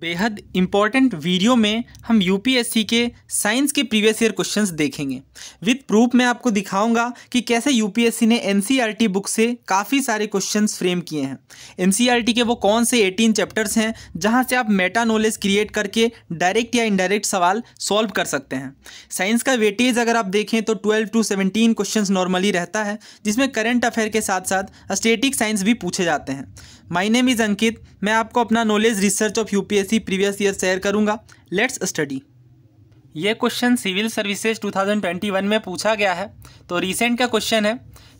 बेहद important video में हम यूपीएससी के साइंस के प्रीवियस ईयर क्वेश्चंस देखेंगे विथ प्रूफ मैं आपको दिखाऊंगा कि कैसे यूपीएससी ने एनसीईआरटी बुक e से काफ़ी सारे क्वेश्चंस फ्रेम किए हैं एनसीईआरटी e के वो कौन से 18 चैप्टर्स हैं जहां से आप मेटा नॉलेज क्रिएट करके डायरेक्ट या इनडायरेक्ट सवाल सॉल्व कर सकते हैं साइंस का वेटेज अगर आप देखें तो twelve to seventeen question normally रहता है जिसमें करेंट अफेयर के साथ साथ स्टेटिक साइंस भी पूछे जाते हैं माई नेम इज़ अंकित मैं आपको अपना knowledge research of UPSC previous year share करूंगा लेट्स स्टडी ये क्वेश्चन सिविल सर्विसेज 2021 में पूछा गया है तो रिसेंट का क्वेश्चन है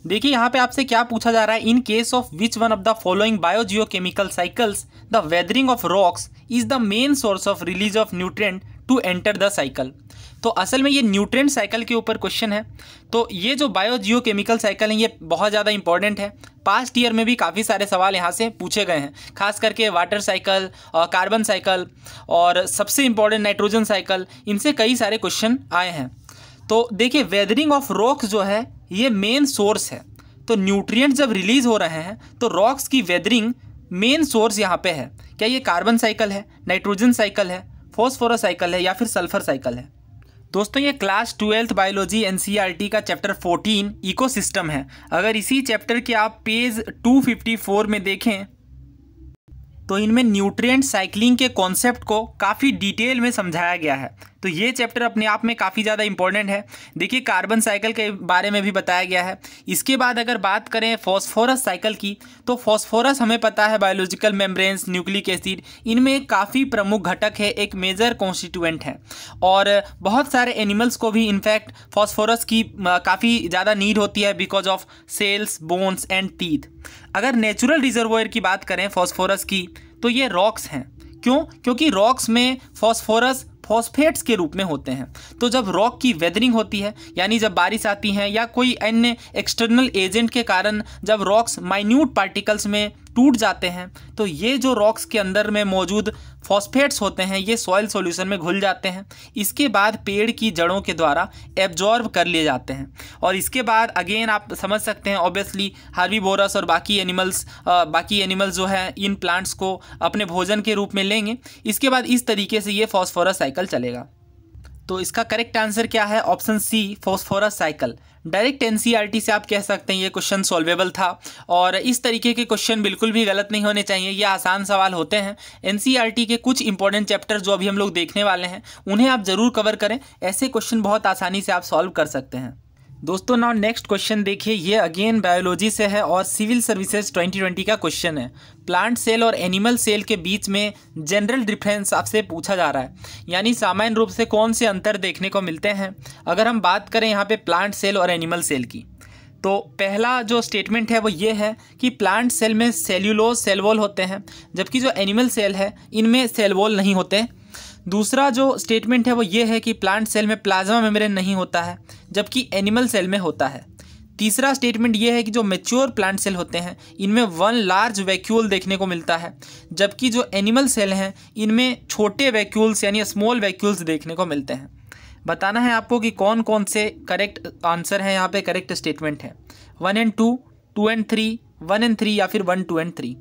देखिए यहाँ पे आपसे क्या पूछा जा रहा है in case of which one of the following chemical cycles the weathering of rocks is the main source of release of nutrient to enter the cycle तो असल में ये न्यूट्रेंट साइकिल के ऊपर क्वेश्चन है तो ये जो बायोजियो केमिकल साइकिल है ये बहुत ज़्यादा इंपॉर्टेंट है पास्ट ईयर में भी काफ़ी सारे सवाल यहाँ से पूछे गए हैं खास करके वाटर साइकिल कार्बन साइकिल और सबसे इम्पॉर्टेंट नाइट्रोजन साइकिल इनसे कई सारे क्वेश्चन आए हैं तो देखिए वेदरिंग ऑफ रॉक्स जो है ये मेन सोर्स है तो न्यूट्रिएंट जब रिलीज़ हो रहे हैं तो रॉक्स की वेदरिंग मेन सोर्स यहाँ पे है क्या ये कार्बन साइकिल है नाइट्रोजन साइकिल है फॉस्फोरस साइकिल है या फिर सल्फर साइकिल है दोस्तों ये क्लास ट्वेल्थ बायोलॉजी एन का चैप्टर 14 इकोसिस्टम है अगर इसी चैप्टर के आप पेज 254 में देखें तो इनमें न्यूट्रिएंट साइकिलिंग के कॉन्सेप्ट को काफ़ी डिटेल में समझाया गया है तो ये चैप्टर अपने आप में काफ़ी ज़्यादा इंपॉर्टेंट है देखिए कार्बन साइकिल के बारे में भी बताया गया है इसके बाद अगर बात करें फॉस्फोरस साइकिल की तो फॉस्फोरस हमें पता है बायोलॉजिकल मेम्ब्रेन्स न्यूक्लिक एसिड इनमें काफ़ी प्रमुख घटक है एक मेजर कॉन्स्टिट्यूएंट है और बहुत सारे एनिमल्स को भी इनफैक्ट फॉस्फोरस की काफ़ी ज़्यादा नीड होती है because of cells bones and teeth अगर नेचुरल रिजर्वोयर की बात करें फॉस्फोरस की तो ये रॉक्स हैं क्यों क्योंकि रॉक्स में फॉस्फोरस फॉस्फेट्स के रूप में होते हैं तो जब रॉक की वेदरिंग होती है यानी जब बारिश आती है या कोई अन्य एक्सटर्नल एजेंट के कारण जब रॉक्स माइन्यूट पार्टिकल्स में टूट जाते हैं तो ये जो रॉक्स के अंदर में मौजूद फॉस्फेट्स होते हैं ये सॉयल सॉल्यूशन में घुल जाते हैं इसके बाद पेड़ की जड़ों के द्वारा एब्जॉर्ब कर लिए जाते हैं और इसके बाद अगेन आप समझ सकते हैं ऑब्वियसली हार्वी बोरस और बाकी एनिमल्स बाकी एनिमल्स जो है इन प्लांट्स को अपने भोजन के रूप में लेंगे इसके बाद इस तरीके से ये फॉस्फोरस साइकिल चलेगा तो इसका करेक्ट आंसर क्या है option C phosphorus cycle direct N से आप कह सकते हैं ये क्वेश्चन सॉल्वेबल था और इस तरीके के क्वेश्चन बिल्कुल भी गलत नहीं होने चाहिए ये आसान सवाल होते हैं एन के कुछ इंपॉर्टेंट चैप्टर जो अभी हम लोग देखने वाले हैं उन्हें आप ज़रूर कवर करें ऐसे क्वेश्चन बहुत आसानी से आप सॉल्व कर सकते हैं दोस्तों नाउ नेक्स्ट क्वेश्चन देखिए ये अगेन बायोलॉजी से है और सिविल सर्विसेज 2020 का क्वेश्चन है प्लांट सेल और एनिमल सेल के बीच में जनरल डिफरेंस आपसे पूछा जा रहा है यानी सामान्य रूप से कौन से अंतर देखने को मिलते हैं अगर हम बात करें यहाँ पे प्लांट सेल और एनिमल सेल की तो पहला जो स्टेटमेंट है वो ये है कि प्लांट सेल में सेल्यूलोज सेलवॉल होते हैं जबकि जो एनिमल सेल है इनमें सेलवॉल नहीं होते दूसरा जो स्टेटमेंट है वो ये है कि प्लांट सेल में प्लाज्मा मेम्ब्रेन नहीं होता है जबकि एनिमल सेल में होता है तीसरा स्टेटमेंट ये है कि जो मेच्योर प्लांट सेल होते हैं इनमें वन लार्ज वैक्यूल देखने को मिलता है जबकि जो एनिमल सेल हैं इनमें छोटे वैक्यूल्स यानी स्मॉल वैक्यूल्स देखने को मिलते हैं बताना है आपको कि कौन कौन से करेक्ट आंसर हैं यहाँ पे करेक्ट स्टेटमेंट है one and two two and three one and three या फिर वन टू एंड थ्री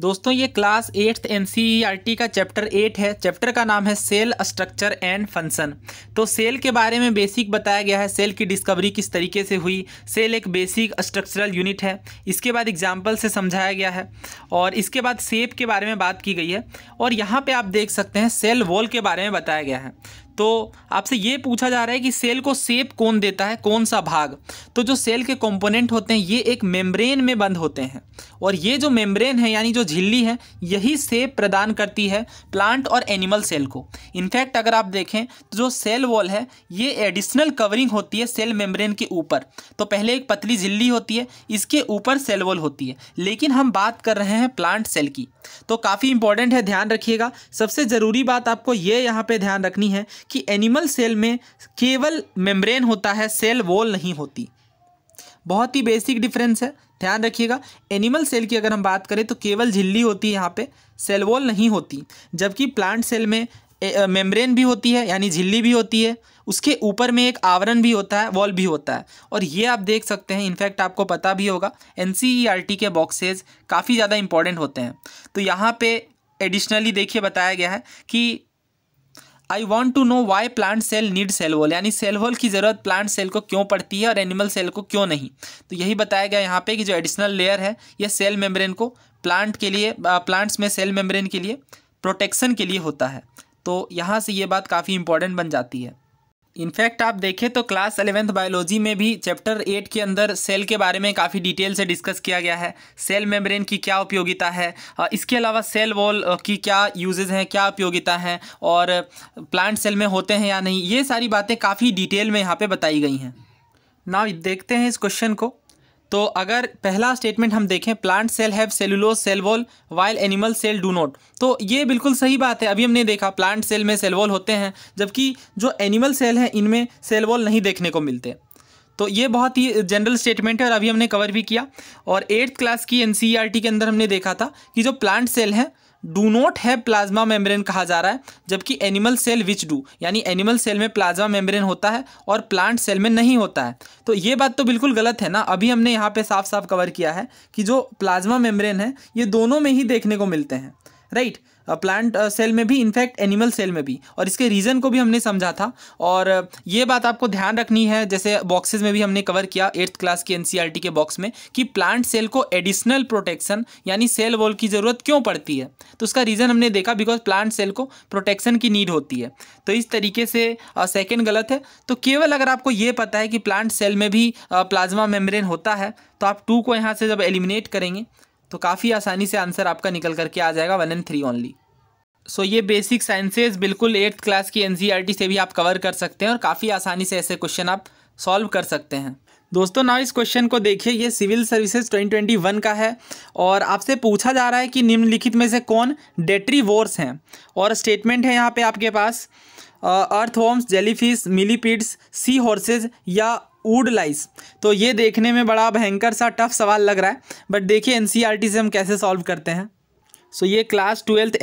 दोस्तों ये क्लास एट्थ एन का चैप्टर एट है चैप्टर का नाम है सेल स्ट्रक्चर एंड फंक्शन तो सेल के बारे में बेसिक बताया गया है सेल की डिस्कवरी किस तरीके से हुई सेल एक बेसिक स्ट्रक्चरल यूनिट है इसके बाद एग्जाम्पल से समझाया गया है और इसके बाद सेप के बारे में बात की गई है और यहाँ पर आप देख सकते हैं सेल वॉल के बारे में बताया गया है तो आपसे ये पूछा जा रहा है कि सेल को सेप कौन देता है कौन सा भाग तो जो सेल के कंपोनेंट होते हैं ये एक मेम्ब्रेन में बंद होते हैं और ये जो मेम्ब्रेन है यानी जो झिल्ली है यही सेप प्रदान करती है प्लांट और एनिमल सेल को इनफैक्ट अगर आप देखें तो जो सेल वॉल है ये एडिशनल कवरिंग होती है सेल मेम्ब्रेन के ऊपर तो पहले एक पतली झिल्ली होती है इसके ऊपर सेल वॉल होती है लेकिन हम बात कर रहे हैं प्लांट सेल की तो काफ़ी इंपॉर्टेंट है ध्यान रखिएगा सबसे ज़रूरी बात आपको ये यहाँ पर ध्यान रखनी है कि एनिमल सेल में केवल मेम्ब्रेन होता है सेल वॉल नहीं होती बहुत ही बेसिक डिफरेंस है ध्यान रखिएगा एनिमल सेल की अगर हम बात करें तो केवल झिल्ली होती है यहाँ पे सेल वॉल नहीं होती जबकि प्लांट सेल में मेम्ब्रेन भी होती है यानी झिल्ली भी होती है उसके ऊपर में एक आवरण भी होता है वॉल भी होता है और ये आप देख सकते हैं इनफैक्ट आपको पता भी होगा एन e के बॉक्सेज काफ़ी ज़्यादा इंपॉर्टेंट होते हैं तो यहाँ पर एडिशनली देखिए बताया गया है कि I want to know why plant cell need cell wall यानी सेल वॉल की ज़रूरत प्लांट सेल को क्यों पड़ती है और एनिमल सेल को क्यों नहीं तो यही बताया गया यहाँ पे कि जो एडिशनल लेयर है यह सेल मेम्ब्रेन को प्लांट के लिए प्लांट्स में सेल मेम्ब्रेन के लिए प्रोटेक्शन के लिए होता है तो यहाँ से ये बात काफ़ी इंपॉर्टेंट बन जाती है इनफैक्ट आप देखें तो क्लास एलेवेंथ बायोलॉजी में भी चैप्टर एट के अंदर सेल के बारे में काफ़ी डिटेल से डिस्कस किया गया है सेल मेम्ब्रेन की क्या उपयोगिता है इसके अलावा सेल वॉल की क्या यूजेज हैं क्या उपयोगिता हैं और प्लांट सेल में होते हैं या नहीं ये सारी बातें काफ़ी डिटेल में यहाँ पर बताई गई हैं ना देखते हैं इस क्वेश्चन को तो अगर पहला स्टेटमेंट हम देखें plant cell have cellulose cell wall while animal cell do not तो ये बिल्कुल सही बात है अभी हमने देखा प्लांट सेल में सेल वॉल होते हैं जबकि जो एनिमल सेल हैं इनमें सेल वॉल नहीं देखने को मिलते तो ये बहुत ही जनरल स्टेटमेंट है और अभी हमने कवर भी किया और एट्थ क्लास की एन e के अंदर हमने देखा था कि जो प्लांट सेल हैं do not have plasma membrane कहा जा रहा है जबकि एनिमल सेल विच डू यानी एनिमल सेल में प्लाज्मा मेम्ब्रेन होता है और प्लांट सेल में नहीं होता है तो ये बात तो बिल्कुल गलत है ना अभी हमने यहाँ पे साफ साफ कवर किया है कि जो प्लाज्मा मेम्ब्रेन है ये दोनों में ही देखने को मिलते हैं राइट right? प्लांट सेल में भी इनफैक्ट एनिमल सेल में भी और इसके रीज़न को भी हमने समझा था और ये बात आपको ध्यान रखनी है जैसे बॉक्सेज में भी हमने कवर किया एट्थ क्लास की एन e के बॉक्स में कि प्लांट सेल को एडिशनल प्रोटेक्शन यानी सेल वॉल की ज़रूरत क्यों पड़ती है तो उसका रीज़न हमने देखा बिकॉज प्लांट सेल को प्रोटेक्शन की नीड होती है तो इस तरीके से सेकेंड गलत है तो केवल अगर आपको ये पता है कि प्लांट सेल में भी प्लाज्मा मेम्ब्रेन होता है तो आप टू को यहाँ से जब एलिमिनेट करेंगे तो काफ़ी आसानी से आंसर आपका निकल करके आ जाएगा one and three only so ये बेसिक साइंसेज बिल्कुल एट्थ क्लास की एन e से भी आप कवर कर सकते हैं और काफ़ी आसानी से ऐसे क्वेश्चन आप सॉल्व कर सकते हैं दोस्तों ना इस क्वेश्चन को देखिए ये सिविल सर्विसेज 2021 का है और आपसे पूछा जा रहा है कि निम्नलिखित में से कौन डेट्री वोर्स हैं और स्टेटमेंट है यहाँ पे आपके पास earthworms jellyfish millipedes sea horses या वुड लाइस तो ये देखने में बड़ा भयंकर सा टफ सवाल लग रहा है बट देखिए एनसीईआरटी e से हम कैसे सॉल्व करते हैं सो so, ये क्लास ट्वेल्थ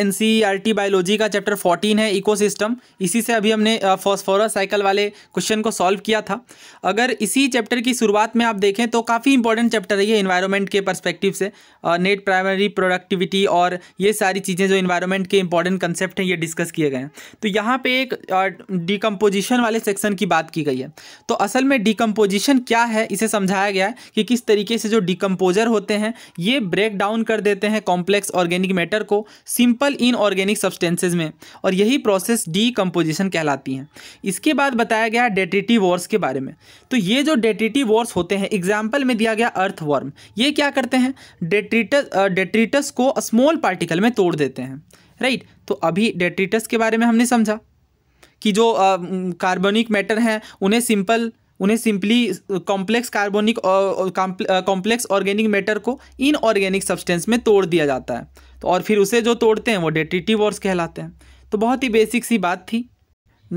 टी बायोलॉजी का चैप्टर फोर्टीन है इकोसिस्टम इसी से अभी हमने फॉस्फोरस साइकिल वाले क्वेश्चन को सॉल्व किया था अगर इसी चैप्टर की शुरुआत में आप देखें तो काफ़ी इंपॉर्टेंट चैप्टर है ये इन्वायरमेंट के पर्सपेक्टिव से नेट प्राइमरी प्रोडक्टिविटी और ये सारी चीज़ें जो इन्वायरमेंट के इंपॉर्टेंट कंसेप्ट हैं ये डिस्कस किए गए हैं तो यहाँ पे एक डिकम्पोजिशन वाले सेक्शन की बात की गई है तो असल में डिकम्पोजिशन क्या है इसे समझाया गया है कि किस तरीके से जो डिकम्पोजर होते हैं ये ब्रेक डाउन कर देते हैं कॉम्प्लेक्स ऑर्गेनिक मैटर को सिंपल इनऑर्गेनिक सब्सटेंसेज में और यही प्रोसेस डीकम्पोजिशन कहलाती हैं इसके बाद बताया गया डेटिटी वॉर्स के बारे में तो ये जो डेटिटी वॉर्स होते हैं एग्जाम्पल में दिया गया अर्थ वॉर्म ये क्या करते हैं डेट्रीटस डेट्रीटस को स्मॉल पार्टिकल में तोड़ देते हैं राइट तो अभी डेट्रीटस के बारे में हमने समझा कि जो कार्बनिक मैटर हैं उन्हें सिंपल उन्हें simply complex carbonic complex organic matter को इन ऑर्गेनिक सब्सटेंस में तोड़ दिया जाता है तो और फिर उसे जो तोड़ते हैं वो वॉर्स कहलाते हैं तो बहुत ही बेसिक सी बात थी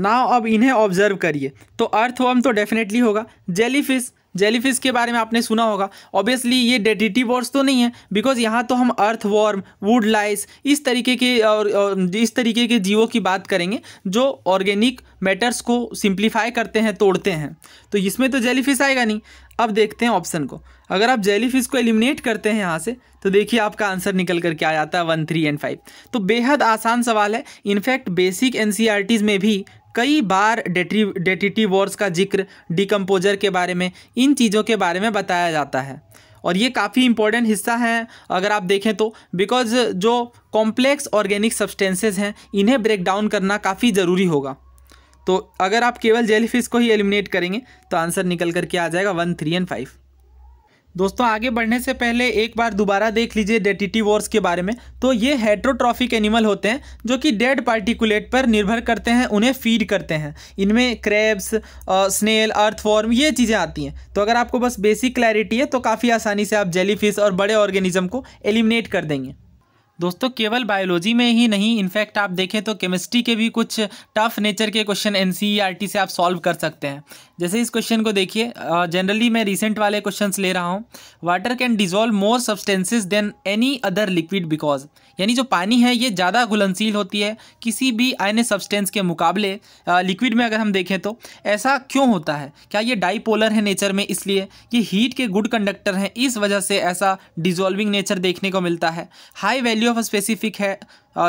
ना अब इन्हें ऑब्जर्व करिए तो अर्थवर्म तो डेफिनेटली होगा जेलीफिश जेलीफिश के बारे में आपने सुना होगा ऑब्वियसली ये डेडिटी वर्ड्स तो नहीं है बिकॉज यहाँ तो हम अर्थ वॉर्म वुड लाइस इस तरीके के और, और इस तरीके के जीवों की बात करेंगे जो ऑर्गेनिक मैटर्स को सिंप्लीफाई करते हैं तोड़ते हैं तो इसमें तो जेलीफिश आएगा नहीं अब देखते हैं ऑप्शन को अगर आप जेलीफिश को एलिमिनेट करते हैं यहाँ से तो देखिए आपका आंसर निकल कर क्या आ जाता है वन थ्री एंड फाइव तो बेहद आसान सवाल है इनफैक्ट बेसिक एन में भी कई बार डेटी वॉर्स का जिक्र डिकम्पोजर के बारे में इन चीज़ों के बारे में बताया जाता है और ये काफ़ी इंपॉर्टेंट हिस्सा है अगर आप देखें तो बिकॉज जो कॉम्प्लेक्स ऑर्गेनिक सब्सटेंसेज हैं इन्हें ब्रेक डाउन करना काफ़ी ज़रूरी होगा तो अगर आप केवल जेलीफिश को ही एलिमिनेट करेंगे तो आंसर निकल करके आ जाएगा वन थ्री एंड फाइव दोस्तों आगे बढ़ने से पहले एक बार दोबारा देख लीजिए डेटिटी वॉर्स के बारे में तो ये हेट्रोट्रॉफिक एनिमल होते हैं जो कि डेड पार्टिकुलेट पर निर्भर करते हैं उन्हें फीड करते हैं इनमें क्रेब्स स्नेल अर्थ फॉर्म ये चीज़ें आती हैं तो अगर आपको बस बेसिक क्लैरिटी है तो काफ़ी आसानी से आप जेलीफिश और बड़े ऑर्गेनिज्म को एलिमिनेट कर देंगे दोस्तों केवल बायोलॉजी में ही नहीं इनफैक्ट आप देखें तो केमिस्ट्री के भी कुछ टफ नेचर के क्वेश्चन एन से आप सॉल्व कर सकते हैं जैसे इस क्वेश्चन को देखिए जनरली मैं रिसेंट वाले क्वेश्चन ले रहा हूँ water can dissolve more substances than any other liquid because यानी जो पानी है ये ज़्यादा घुलनशील होती है किसी भी अन्य सब्सटेंस के मुकाबले लिक्विड में अगर हम देखें तो ऐसा क्यों होता है क्या ये डाईपोलर है नेचर में इसलिए ये हीट के गुड कंडक्टर हैं इस वजह से ऐसा डिजोल्विंग नेचर देखने को मिलता है हाई वैल्यू ऑफ स्पेसिफिक है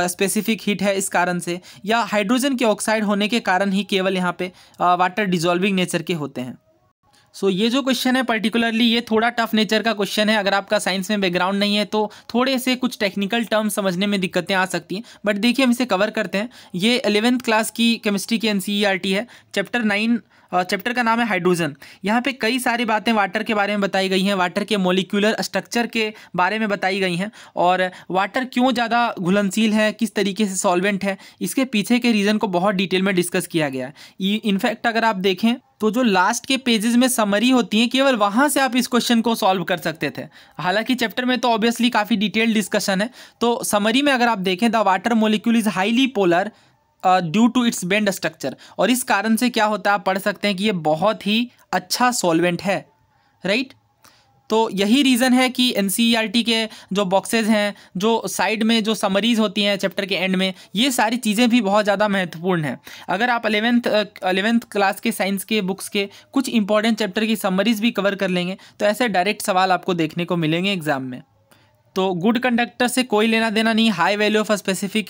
स्पेसिफिक हीट है इस कारण से या हाइड्रोजन के ऑक्साइड होने के कारण ही केवल यहाँ पे वाटर डिजोल्विंग नेचर के होते हैं सो so, ये जो क्वेश्चन है पर्टिकुलरली ये थोड़ा टफ नेचर का क्वेश्चन है अगर आपका साइंस में बैकग्राउंड नहीं है तो थोड़े से कुछ टेक्निकल टर्म समझने में दिक्कतें आ सकती हैं बट देखिए हम इसे कवर करते हैं ये एलेवेंथ क्लास की केमिस्ट्री की एन e है चैप्टर नाइन चैप्टर का नाम है हाइड्रोजन यहाँ पे कई सारी बातें वाटर के बारे में बताई गई हैं वाटर के मोलिकुलर स्ट्रक्चर के बारे में बताई गई हैं और वाटर क्यों ज़्यादा घुलनशील है किस तरीके से सॉल्वेंट है इसके पीछे के रीज़न को बहुत डिटेल में डिस्कस किया गया है इनफैक्ट अगर आप देखें तो जो लास्ट के पेजेस में समरी होती हैं केवल वहाँ से आप इस क्वेश्चन को सॉल्व कर सकते थे हालांकि चैप्टर में तो ऑब्वियसली काफ़ी डिटेल डिस्कशन है तो समरी में अगर आप देखें the water molecule is highly polar due to its bend structure और इस कारण से क्या होता है आप पढ़ सकते हैं कि ये बहुत ही अच्छा सॉल्वेंट है राइट right? तो यही रीज़न है कि एन e के जो बॉक्सेज हैं जो साइड में जो समरीज होती हैं चैप्टर के एंड में ये सारी चीज़ें भी बहुत ज़्यादा महत्वपूर्ण हैं अगर आप अलेवेंथ अलेवेंथ क्लास के साइंस के बुक्स के कुछ इंपॉर्टेंट चैप्टर की समरीज भी कवर कर लेंगे तो ऐसे डायरेक्ट सवाल आपको देखने को मिलेंगे एग्जाम में तो गुड कंडक्टर से कोई लेना देना नहीं high value of specific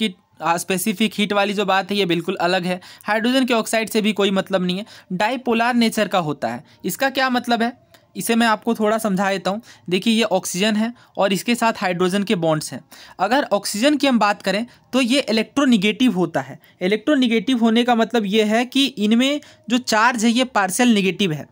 specific heat वाली जो बात है ये बिल्कुल अलग है हाइड्रोजन के ऑक्साइड से भी कोई मतलब नहीं है डाईपोलार नेचर का होता है इसका क्या मतलब है इसे मैं आपको थोड़ा समझा देता हूँ देखिए ये ऑक्सीजन है और इसके साथ हाइड्रोजन के बॉन्ड्स हैं अगर ऑक्सीजन की हम बात करें तो ये इलेक्ट्रोनिगेटिव होता है इलेक्ट्रोनिगेटिव होने का मतलब ये है कि इनमें जो चार्ज है ये पार्सल निगेटिव है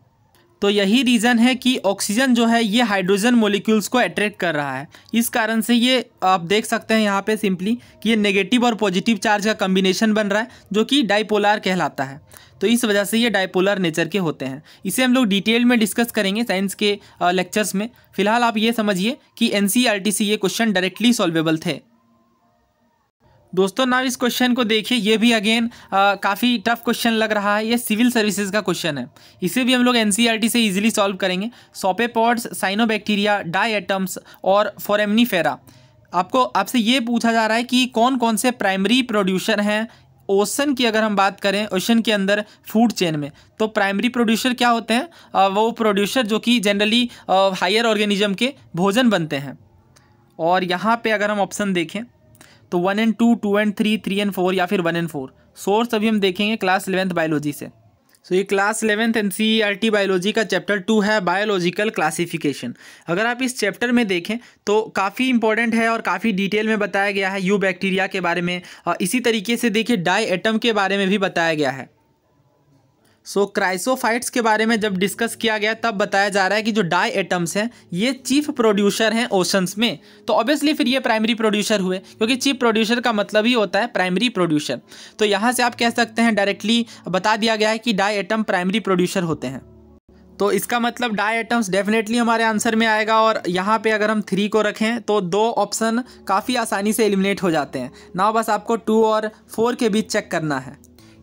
तो यही रीज़न है कि ऑक्सीजन जो है ये हाइड्रोजन मोलिक्यूल्स को अट्रैक्ट कर रहा है इस कारण से ये आप देख सकते हैं यहाँ पे सिंपली कि ये नेगेटिव और पॉजिटिव चार्ज का कम्बिनेशन बन रहा है जो कि डाइपोलर कहलाता है तो इस वजह से ये डाइपोलर नेचर के होते हैं इसे हम लोग डिटेल में डिस्कस करेंगे साइंस के लेक्चर्स में फिलहाल आप ये समझिए कि एन e ये क्वेश्चन डायरेक्टली सॉल्वेबल थे दोस्तों ना इस क्वेश्चन को देखिए ये भी अगेन काफ़ी टफ क्वेश्चन लग रहा है ये सिविल सर्विसेज का क्वेश्चन है इसे भी हम लोग एन e से इजीली सॉल्व करेंगे सोपेपॉड्स साइनोबैक्टीरिया डाई एटम्स और फॉरमनीफेरा आपको आपसे ये पूछा जा रहा है कि कौन कौन से प्राइमरी प्रोड्यूसर हैं ओशन की अगर हम बात करें ओशन के अंदर फूड चेन में तो प्राइमरी प्रोड्यूसर क्या होते हैं वो प्रोड्यूसर जो कि जनरली हायर ऑर्गेनिज्म के भोजन बनते हैं और यहाँ पे अगर हम ऑप्शन देखें तो one and two two and three three and four या फिर वन एंड फोर सोर्स अभी हम देखेंगे क्लास इलेवेंथ बायोलॉजी से सो so, ये class eleventh N C biology का चैप्टर टू है बायोलॉजिकल क्लासिफिकेशन अगर आप इस चैप्टर में देखें तो काफ़ी इंपॉर्टेंट है और काफ़ी डिटेल में बताया गया है यू बैक्टीरिया के बारे में और इसी तरीके से देखिए डाई एटम के बारे में भी बताया गया है सो so, क्राइसोफाइट्स के बारे में जब डिस्कस किया गया तब बताया जा रहा है कि जो डाई एटम्स हैं ये चीफ प्रोड्यूसर हैं ओशंस में तो ऑब्वियसली फिर ये प्राइमरी प्रोड्यूसर हुए क्योंकि चीफ प्रोड्यूसर का मतलब ही होता है प्राइमरी प्रोड्यूसर तो यहाँ से आप कह सकते हैं डायरेक्टली बता दिया गया है कि डाई एटम प्राइमरी प्रोड्यूसर होते हैं तो इसका मतलब डाई एटम्स डेफिनेटली हमारे आंसर में आएगा और यहाँ पे अगर हम थ्री को रखें तो दो ऑप्शन काफ़ी आसानी से एलिमिनेट हो जाते हैं ना बस आपको टू और फोर के बीच चेक करना है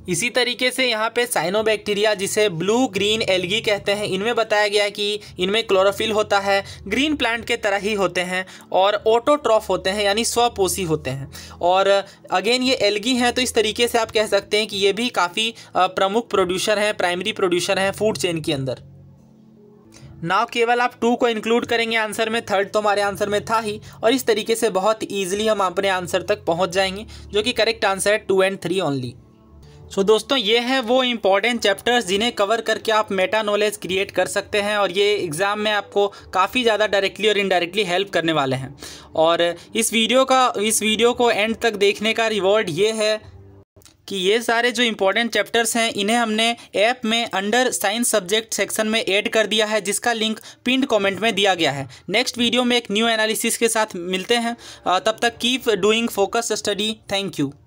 इसी तरीके से यहाँ पे साइनोबैक्टीरिया जिसे ब्लू ग्रीन एलगी कहते हैं इनमें बताया गया कि इनमें क्लोरोफिल होता है ग्रीन प्लांट के तरह ही होते हैं और ऑटोट्रॉफ होते हैं यानी स्वपोषी होते हैं और अगेन ये एलगी हैं तो इस तरीके से आप कह सकते हैं कि ये भी काफ़ी प्रमुख प्रोड्यूसर हैं प्राइमरी प्रोड्यूसर हैं फूड चेन के अंदर नाव केवल आप टू को इंक्लूड करेंगे आंसर में थर्ड तो हमारे आंसर में था ही और इस तरीके से बहुत ईजिली हम अपने आंसर तक पहुँच जाएंगे जो कि करेक्ट आंसर है two and three only so so, दोस्तों ये हैं वो इंपॉर्टेंट चैप्टर्स जिन्हें कवर करके आप मेटा नॉलेज क्रिएट कर सकते हैं और ये एग्ज़ाम में आपको काफ़ी ज़्यादा डायरेक्टली और इनडायरेक्टली हेल्प करने वाले हैं और इस वीडियो का इस वीडियो को एंड तक देखने का रिवॉर्ड ये है कि ये सारे जो इम्पोर्टेंट चैप्टर्स हैं इन्हें हमने ऐप में अंडर साइंस सब्जेक्ट सेक्शन में ऐड कर दिया है जिसका लिंक पिंड कमेंट में दिया गया है नेक्स्ट वीडियो में एक न्यू एनालिसिस के साथ मिलते हैं तब तक keep doing focus study thank you